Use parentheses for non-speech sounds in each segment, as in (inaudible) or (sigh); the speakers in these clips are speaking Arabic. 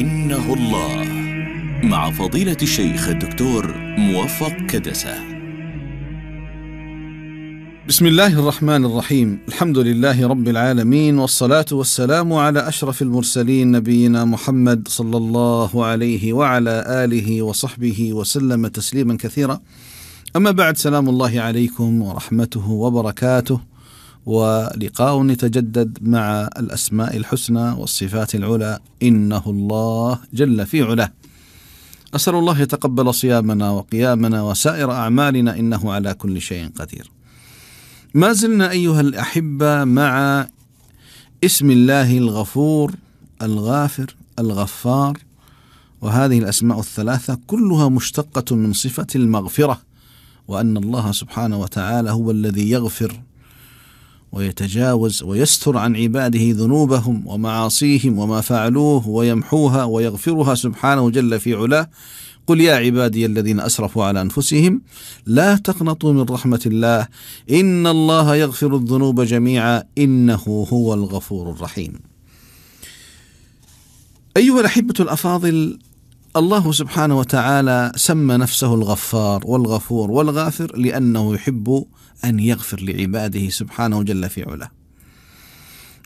إنه الله مع فضيلة الشيخ الدكتور موفق كدسة بسم الله الرحمن الرحيم الحمد لله رب العالمين والصلاة والسلام على أشرف المرسلين نبينا محمد صلى الله عليه وعلى آله وصحبه وسلم تسليما كثيرا أما بعد سلام الله عليكم ورحمته وبركاته ولقاء يتجدد مع الأسماء الحسنى والصفات العلى إنه الله جل في علاه أسأل الله يتقبل صيامنا وقيامنا وسائر أعمالنا إنه على كل شيء قدير ما زلنا أيها الأحبة مع اسم الله الغفور الغافر الغفار وهذه الأسماء الثلاثة كلها مشتقة من صفة المغفرة وأن الله سبحانه وتعالى هو الذي يغفر ويتجاوز ويستر عن عباده ذنوبهم ومعاصيهم وما فعلوه ويمحوها ويغفرها سبحانه جل في علاه قل يا عبادي الذين اسرفوا على انفسهم لا تقنطوا من رحمه الله ان الله يغفر الذنوب جميعا انه هو الغفور الرحيم. ايها الاحبه الافاضل الله سبحانه وتعالى سمى نفسه الغفار والغفور والغافر لأنه يحب أن يغفر لعباده سبحانه جل في علاه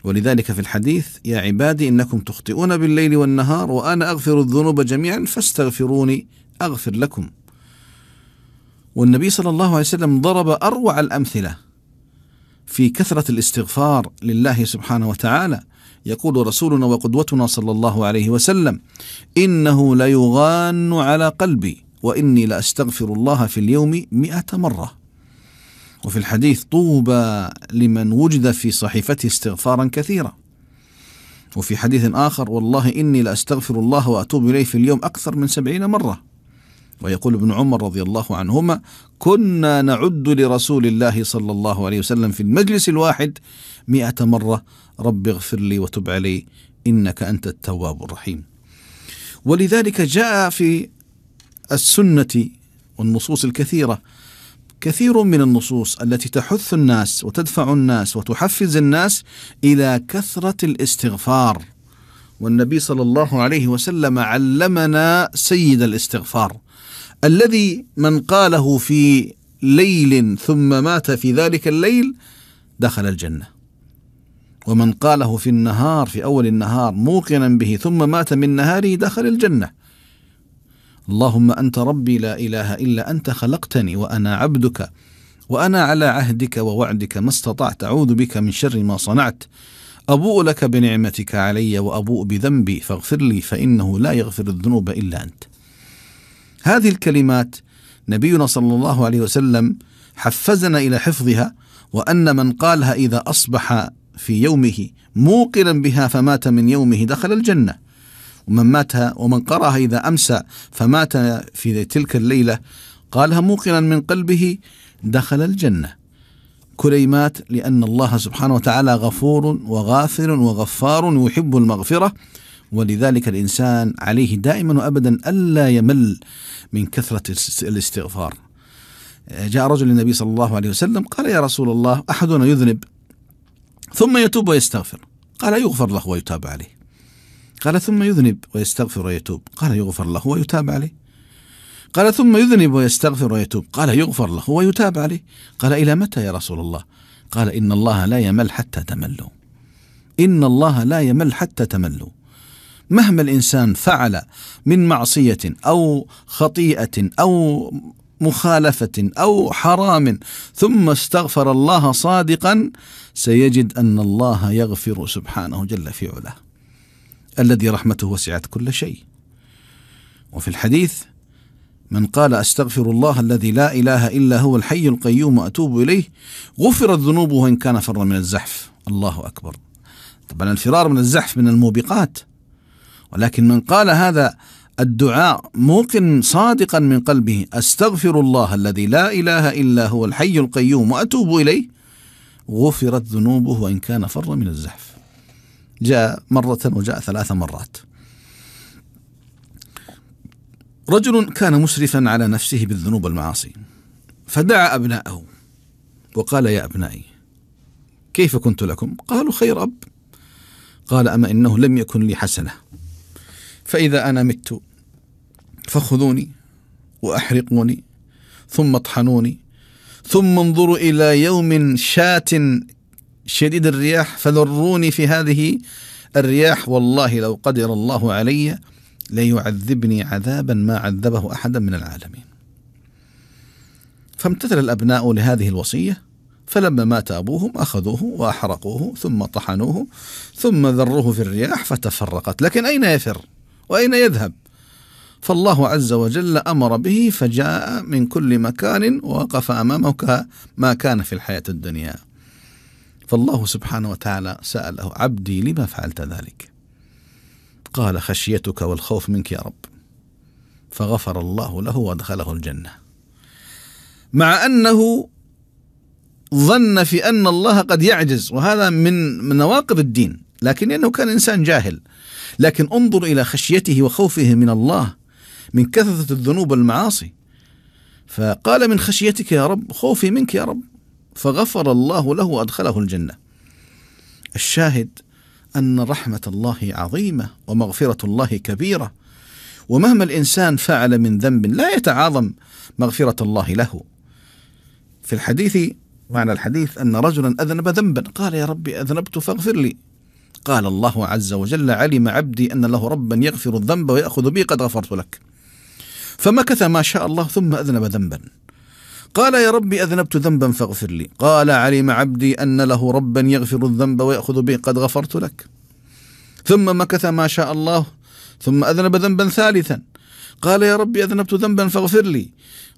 ولذلك في الحديث يا عبادي إنكم تخطئون بالليل والنهار وأنا أغفر الذنوب جميعا فاستغفروني أغفر لكم والنبي صلى الله عليه وسلم ضرب أروع الأمثلة في كثرة الاستغفار لله سبحانه وتعالى يقول رسولنا وقدوتنا صلى الله عليه وسلم إنه ليغان على قلبي وإني لأستغفر الله في اليوم مئة مرة وفي الحديث طوبى لمن وجد في صحيفته استغفارا كثيرا وفي حديث آخر والله إني لأستغفر الله وأتوب إليه في اليوم أكثر من سبعين مرة ويقول ابن عمر رضي الله عنهما كنا نعد لرسول الله صلى الله عليه وسلم في المجلس الواحد مئة مرة رب اغفر لي وتب علي إنك أنت التواب الرحيم ولذلك جاء في السنة والنصوص الكثيرة كثير من النصوص التي تحث الناس وتدفع الناس وتحفز الناس إلى كثرة الاستغفار والنبي صلى الله عليه وسلم علمنا سيد الاستغفار الذي من قاله في ليل ثم مات في ذلك الليل دخل الجنه ومن قاله في النهار في اول النهار موقنا به ثم مات من نهاره دخل الجنه اللهم انت ربي لا اله الا انت خلقتني وانا عبدك وانا على عهدك ووعدك ما استطعت اعوذ بك من شر ما صنعت ابوء لك بنعمتك علي وابوء بذنبي فاغفر لي فانه لا يغفر الذنوب الا انت هذه الكلمات نبينا صلى الله عليه وسلم حفزنا الى حفظها وان من قالها اذا اصبح في يومه موقنا بها فمات من يومه دخل الجنه ومن مات ومن قراها اذا امسى فمات في تلك الليله قالها موقنا من قلبه دخل الجنه كليمات لان الله سبحانه وتعالى غفور وغافر وغفار يحب المغفره ولذلك الإنسان عليه دائما وأبدا ألا يمل من كثرة الاستغفار جاء رجل للنبي صلى الله عليه وسلم قال يا رسول الله أحدنا يذنب ثم يتوب ويستغفر قال يغفر له ويتاب عليه قال ثم يذنب ويستغفر ويتوب قال يغفر له ويتاب عليه قال ثم يذنب ويستغفر ويتوب قال يغفر له ويتاب عليه قال إلى متى يا رسول الله قال إن الله لا يمل حتى تملوا إن الله لا يمل حتى تملوا مهما الانسان فعل من معصيه او خطيئه او مخالفه او حرام ثم استغفر الله صادقا سيجد ان الله يغفر سبحانه جل في علاه الذي رحمته وسعت كل شيء وفي الحديث من قال استغفر الله الذي لا اله الا هو الحي القيوم واتوب اليه غفرت ذنوبه ان كان فرا من الزحف الله اكبر طبعا الفرار من الزحف من الموبقات ولكن من قال هذا الدعاء موقن صادقا من قلبه استغفر الله الذي لا اله الا هو الحي القيوم واتوب اليه غفرت ذنوبه وان كان فرا من الزحف. جاء مره وجاء ثلاث مرات. رجل كان مسرفا على نفسه بالذنوب والمعاصي فدعا ابناءه وقال يا ابنائي كيف كنت لكم؟ قالوا خير اب. قال اما انه لم يكن لي حسنه فإذا أنا مت فخذوني وأحرقوني ثم اطحنوني ثم انظروا إلى يوم شات شديد الرياح فذروني في هذه الرياح والله لو قدر الله علي ليعذبني عذابا ما عذبه أحدا من العالمين فامتثل الأبناء لهذه الوصية فلما مات أبوهم أخذوه وأحرقوه ثم طحنوه ثم ذروه في الرياح فتفرقت لكن أين يفر؟ وأين يذهب فالله عز وجل أمر به فجاء من كل مكان ووقف أمامه ما كان في الحياة الدنيا فالله سبحانه وتعالى سأله عبدي لما فعلت ذلك قال خشيتك والخوف منك يا رب فغفر الله له وادخله الجنة مع أنه ظن في أن الله قد يعجز وهذا من نواقض الدين لكن أنه كان إنسان جاهل لكن انظر إلى خشيته وخوفه من الله من كثرة الذنوب والمعاصي فقال من خشيتك يا رب خوفي منك يا رب فغفر الله له وأدخله الجنة الشاهد أن رحمة الله عظيمة ومغفرة الله كبيرة ومهما الإنسان فعل من ذنب لا يتعاظم مغفرة الله له في الحديث معنى الحديث أن رجلا أذنب ذنبا قال يا ربي أذنبت فاغفر لي قال الله عز وجل علم عبدي أن له ربا يغفر الذنب ويأخذ بي قد غفرت لك فمكث ما شاء الله ثم أذنب ذنبا قال يا ربي أذنبت ذنبا فاغفر لي قال علم عبدي أن له ربا يغفر الذنب ويأخذ به قد غفرت لك ثم مكث ما شاء الله ثم أذنب ذنبا ثالثا قال يا ربي أذنبت ذنبا فاغفر لي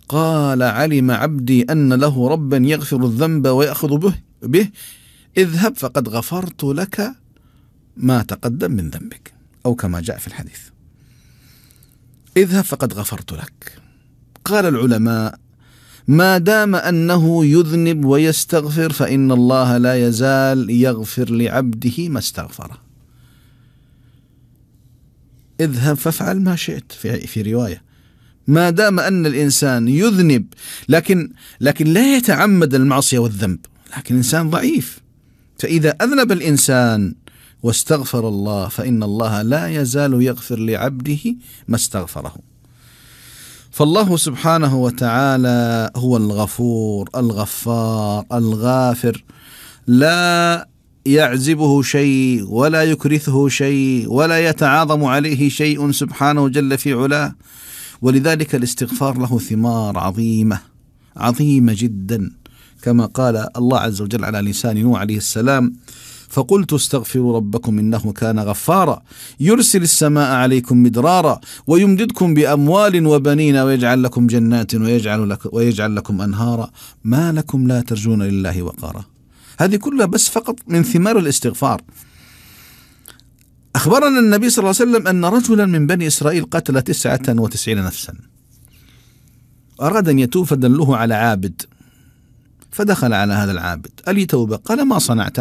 قال علم عبدي أن له ربا يغفر الذنب ويأخذ به, به اذهب فقد غفرت لك ما تقدم من ذنبك أو كما جاء في الحديث اذهب فقد غفرت لك قال العلماء ما دام أنه يذنب ويستغفر فإن الله لا يزال يغفر لعبده ما استغفره اذهب فافعل ما شئت في, في رواية ما دام أن الإنسان يذنب لكن لكن لا يتعمد المعصية والذنب لكن الإنسان ضعيف فإذا أذنب الإنسان واستغفر الله فإن الله لا يزال يغفر لعبده ما استغفره فالله سبحانه وتعالى هو الغفور الغفار الغافر لا يعزبه شيء ولا يكرثه شيء ولا يتعاظم عليه شيء سبحانه جل في علاه ولذلك الاستغفار له ثمار عظيمه عظيمه جدا كما قال الله عز وجل على لسان نوح عليه السلام فقلت استغفروا ربكم انه كان غفارا يرسل السماء عليكم مدرارا ويمددكم باموال وبنين ويجعل لكم جنات ويجعل لك ويجعل لكم انهارا ما لكم لا ترجون لله وقارا هذه كلها بس فقط من ثمار الاستغفار أخبرنا النبي صلى الله عليه وسلم أن رجلا من بني إسرائيل قتل تسعة وتسعين نفسا أراد أن يتوب فدله على عابد فدخل على هذا العابد ألي توبة قال ما صنعت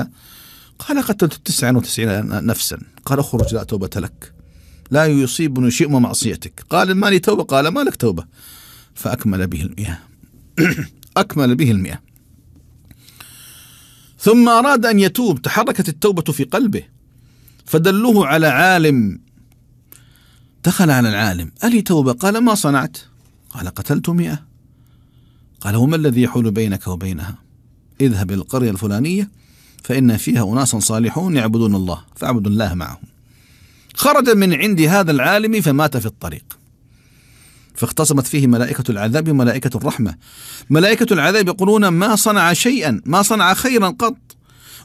قال قتلت 99 وتسعين نفسا قال اخرج لا توبة لك لا يصيبني شيء معصيتك قال ما لي توبة قال ما لك توبة فأكمل به المئة (clears throat) أكمل به المئة ثم أراد أن يتوب تحركت التوبة في قلبه فدلوه على عالم دخل على العالم ألي توبة قال ما صنعت قال قتلت مئة قال وما الذي يحول بينك وبينها اذهب القرية الفلانية فإن فيها أناسا صالحون يعبدون الله فاعبدوا الله معهم خرج من عند هذا العالم فمات في الطريق فاختصمت فيه ملائكة العذاب وملائكة الرحمة ملائكة العذاب يقولون ما صنع شيئا ما صنع خيرا قط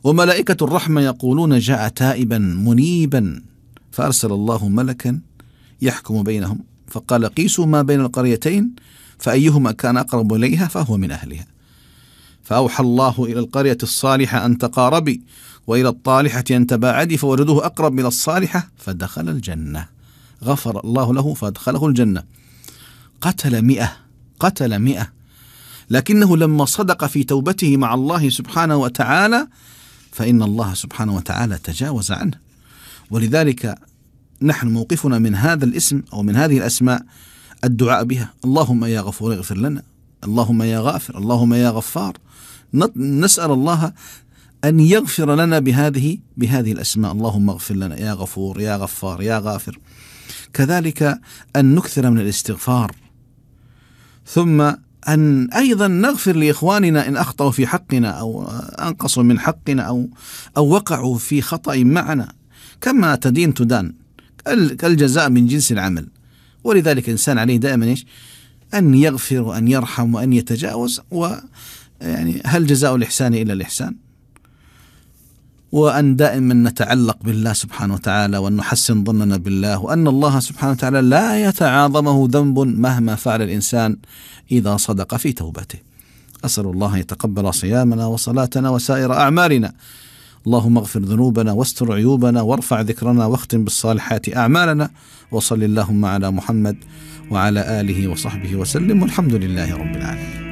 وملائكة الرحمة يقولون جاء تائبا منيبا فأرسل الله ملكا يحكم بينهم فقال قيسوا ما بين القريتين فأيهما كان أقرب إليها فهو من أهلها فأوحى الله إلى القرية الصالحة أن تقاربي وإلى الطالحة أن تباعدي فوجدوه أقرب من الصالحة فدخل الجنة غفر الله له فأدخله الجنة قتل مئة قتل مئة لكنه لما صدق في توبته مع الله سبحانه وتعالى فإن الله سبحانه وتعالى تجاوز عنه ولذلك نحن موقفنا من هذا الاسم أو من هذه الأسماء الدعاء بها اللهم يا غفور اغفر لنا اللهم يا غافر اللهم يا غفار نسأل الله أن يغفر لنا بهذه بهذه الأسماء اللهم اغفر لنا يا غفور يا غفار يا غافر كذلك أن نكثر من الاستغفار ثم أن أيضا نغفر لإخواننا إن أخطأوا في حقنا أو أنقصوا من حقنا أو أو وقعوا في خطأ معنا كما تدين تدان الجزاء من جنس العمل ولذلك الإنسان عليه دائما إيش أن يغفر وأن يرحم وأن يتجاوز و يعني هل جزاء الإحسان إلا الإحسان وأن دائما نتعلق بالله سبحانه وتعالى وأن نحسن ظننا بالله وأن الله سبحانه وتعالى لا يتعاظمه ذنب مهما فعل الإنسان إذا صدق في توبته أسأل الله يتقبل صيامنا وصلاتنا وسائر أعمالنا اللهم اغفر ذنوبنا واستر عيوبنا وارفع ذكرنا واختم بالصالحات أعمالنا وصل اللهم على محمد وعلى آله وصحبه وسلم والحمد لله رب العالمين